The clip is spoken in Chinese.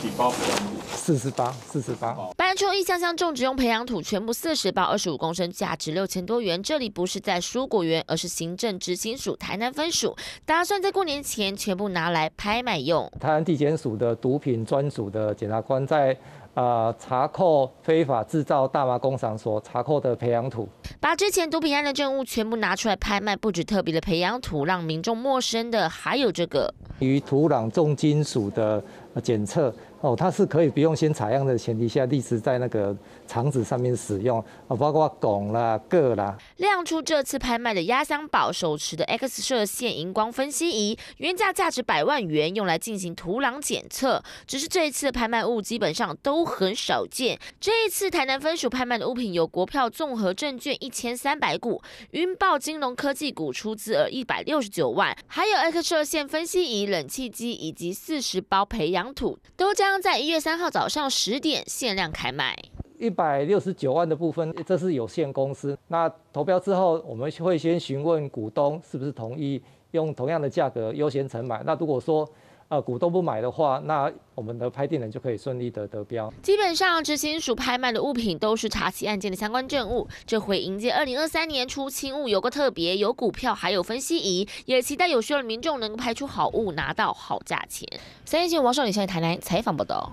几包培养土，四十八，四十八。搬出一箱箱种植用培养土，全部四十包，二十五公升，价值六千多元。这里不是在蔬果园，而是行政执行署台南分署，打算在过年前全部拿来拍卖用。台南地检署的毒品专属的检察官在呃查扣非法制造大麻工厂所查扣的培养土，把之前毒品案的证物全部拿出来拍卖。不止特别的培养土，让民众陌生的还有这个与土壤重金属的。检测哦，它是可以不用先采样的前提下，立时在那个场子上面使用，啊，包括拱啦、个啦。亮出这次拍卖的压箱宝，手持的 X 射线荧光分析仪，原价价值百万元，用来进行土壤检测。只是这一次拍卖物基本上都很少见。这一次台南分署拍卖的物品有国票综合证券一千三百股，云豹金融科技股出资额一百六十九万，还有 X 射线分析仪、冷气机以及四十包培养。两土都将在一月三号早上十点限量开卖。一百六十九万的部分，这是有限公司。那投标之后，我们会先询问股东是不是同意用同样的价格优先承买。那如果说，呃，股东不买的话，那我们的拍定人就可以顺利的得标。基本上，执行署拍卖的物品都是查起案件的相关证物，这回迎接2023年初清物有个特别，有股票，还有分析仪，也期待有需要的民众能够拍出好物，拿到好价钱。三立新闻王少女现在台南采访报道。